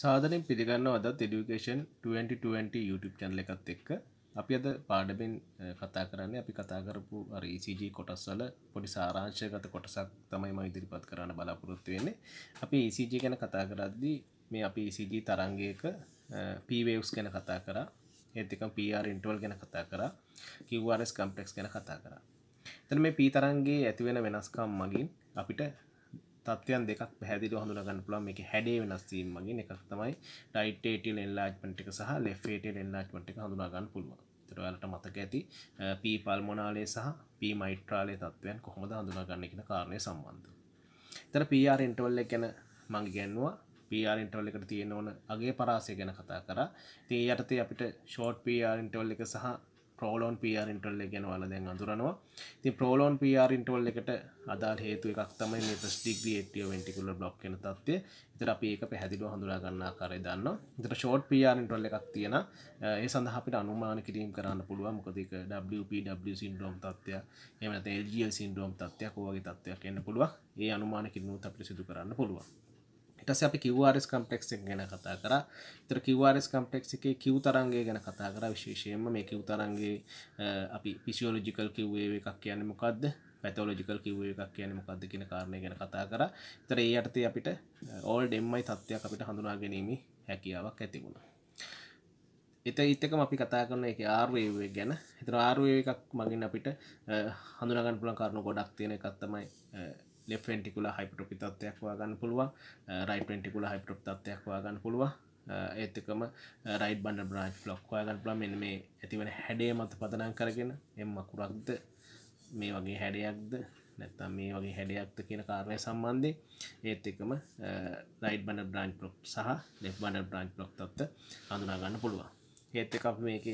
සාදරෙන් පිළිගන්නවා අදත් education 2020 YouTube channel එකත් එක්ක අපි අද පාඩමින් කතා කරන්නේ අපි කතා කරපු අර ECG කොටස් වල පොඩි සාරාංශගත කොටසක් තමයි මම ඉදිරිපත් කරන්න බලාපොරොත්තු වෙන්නේ. අපි ECG ගැන කතා කරද්දී මේ අපි ECG තරංගයක P waves ගැන කතා කරා. ඒත් එක්කම PR interval ගැන කතා කරා. QRS complex ගැන කතා කරා. එතන මේ P තරංගයේ ඇතිවෙන වෙනස්කම් මගින් අපිට තත්වයන් දෙකක් පැහැදිලි හඳුනගන්න පුළුවන් මේකේ හැඩේ වෙනස් වීම මගින් එකක් තමයි right atrial enlargement එක සහ left atrial enlargement එක හඳුනා ගන්න පුළුවන්. ඒතර ඔයාලට මතක ඇති P pulmonale සහ P mitrale තත්වයන් කොහොමද හඳුනා ගන්න කියන කාරණය සම්බන්ධව. ඒතර PR interval එක ගැන මම කියන්නවා PR interval එකට තියෙන ඕන අගේ පරාසය ගැන කතා කරා. ඉතින් යටතේ අපිට short PR interval එක සහ ප්‍රෝලෝන් පර් ඉන්ටල් ගැන වල දැන් අඳුරනවා ති ප්‍රෝලෝන් පර් ඉන්ටවල් එකට අදාල් හේතු එකක් තමයි මේ ප්‍රස්ටිග්‍රී එටිය වෙන්ටිකුල බ්ලොක් කන තත්වය ඉතර අප ඒක පැහැදිලුව හඳුරාගන්න කාරය දන්න ඉතර ෂෝට් පර් ඉන්ටල් එකක් තියෙන ඒ සඳහපිට අනුමාන කිරීම් කරන්න පුළුව මොකදක WPW සින්ඩෝම් තත්වය එමත LG සින්ඩෝම් තත්වයක් වගේ තත්වයක් එන්න පුළුව ඒ අනුමාන කිරනු අපට සිදු කරන්න පුළුවන් ඉටස අපි කිවවාරස් කම්පෙක්ක් ගැන කතා කර තර කිවවාරස් කම්පෙක්් එකේ කිව් තරන්ගේ ගැන කතා කර විශේෂයෙන්ම මේ කිව් තරන්ගේ අපි පිසිියෝලජිකල් කිව්වේ එකක් කියන්න මොකක්ද පැතෝලජිකල් කිව්ව එකක් කියන මොකක්ද කියන කාරණය ගැන කතා කර තර ඒ අටතේ අපිට ඕල් ඩෙම්මයි තත්ත්වයක් අපිට හඳුනා ගැනීම හැකියාවක් ඇතිබුණා එත ඉතකම අපි කතා කරන එක ආර්ුවේ ගැන හිතර ආරුවේ එකක් මගින් අපිට හඳුනගන් පුලන් කරනු ගොඩක් තියෙන එකත්තමයි ලෙෆෙන්ටිකුල හයිපටොපි තත්වයක් වාගන්න පුළුවන් රයි පෙන්ටිකුල හයිපටොප් තත්වයක් වාගන්න පුළුවන් ඒත්තකම රයි බන්න බ්‍රයි් ලොක් වාගන්න පුළා මෙ මේ ඇතිවන හැඩේ මත පතනන් කරගෙන එම කුරක්ද මේ වගේ හැඩයක්ද නැත්තම් මේ වගේ හැඩයක්ද කියන කාරණය සම්බන්ධය ඒත් එකම රයිඩ් බන බ්‍රන්් ලොක් සහ ලෙක් බන බ්‍රන්් ලොක් තත්ත හඳුනාගන්න පුළුවන් ඒත් එක මේක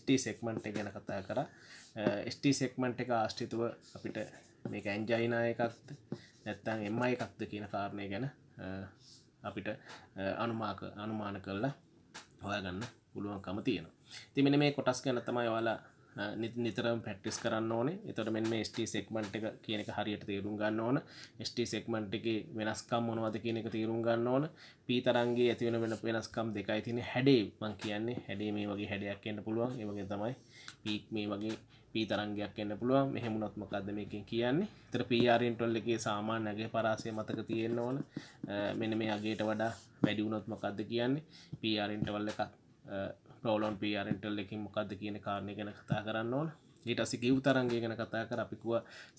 ස්ට සෙක්මන්ට ගැන කතා කර ස්ට සෙක්මන්ට් එක ආශ්ටිතුව අපිට මේක ඇන්ජයිනා එකක්ද නැත්තං එම එකක්ද කියන කාරණය ගැන අපිට අනුමාක අනුමාන කරලා හොයගන්න පුළුවන්කම තියෙන තිමෙන මේ කොටස් ගැන තමයි ඔයාලා නිතරම් පැට්ටිස් කරන්න ඕනේ එතට මෙ ස්ට සෙක්මට් එක කියනක හරියට තේරුම් ගන්න ඕන ස්ට සෙක්මට් එක වෙනස්කම් මොනවද කියන එක තේරුම් ගන්න ඕන පීතරන්ගේ ඇතිවෙන වෙන වෙනස්කම් දෙකයි තින හැඩේ මං කියන්නේ හැඩේ මේ වගේ හැඩයක් එන්න පුළුවන් ඒවගේ තමයි පීක් මේ වගේ පීතරංගයක් එන්න පුළුවන් මෙහෙමුණත්මකක්ද මේකින් කියන්නේ තර පීආරෙන්ටොල්ල එකේ සාමාන්‍යගේ පරාසය මතක තියෙන්න ඕන මෙන මේ අගේට වඩා වැඩිවුණොත්මකක්ද කියන්නේ පීආරෙන්ටවල්ල එකක් පවලොන් පරෙන්ටල් එකින් මොකක්ද කියන කාරණය ගැන කතා කරන්න ඕන ඊටසි කිව් තරන්ගේ ගැන කතා කර අපිකුව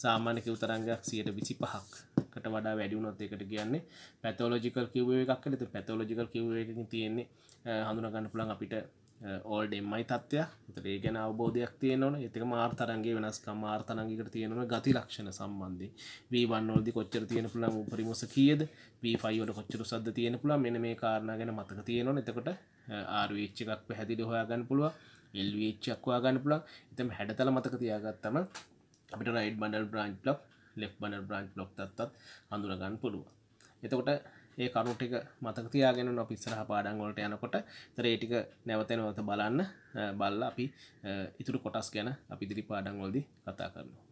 සාමාන්‍ය කිව් තරංගයක් සියට විසි පහක්කට වඩා වැඩිුණොත් එකට කියන්නේ පැතෝලෝජිකල් කිව්ව එකක් ඇත පැතෝලෝජිකල් කිව් එකකින් තියෙන්නේ හඳුනගන්න පුළන් අපිට ඕල් uh, එම්මයි තත්වයක් එතට ඒ ගැන අවබෝධයක් තියනවන එතික මාර්තරන්ගේ වෙනස්ක මාර්තනගකට තියෙනව ගති ලක්ෂණ සම්බන්ධි වීවන්නෝදි කොච්චර තියෙන පුළන් උපරිමස කියද පීෆයිවට කොච්චරු සද තියෙන පුළා මෙන මේ කාරණ ගැන මතක තියෙනවා එතකොට ආර්විච්චකක් uh, පැහැදිලි හොයාගන්න පුළුවන් එල්විච්චක්වා ගන්න පුලක් එතම හැඩතල මතක තියාගත්තම අපිට රයිඩ් බඩල් බ්‍රන්් ලොක් ලෙක් බඩල් බ්‍රන්් ලොක් තත්ත් හඳුරගන්න පුළුව එතකොට ඒ කරුටික මතකතියාගෙන පිස්සරහ පාඩන්ගොලට යනකොට තර ඒටික නැවතෙනවත බලන්න බල්ල අපි ඉතුරු කොටස් ගැන අපි දිරි පාඩන්ගොල්දි කතා කරනවා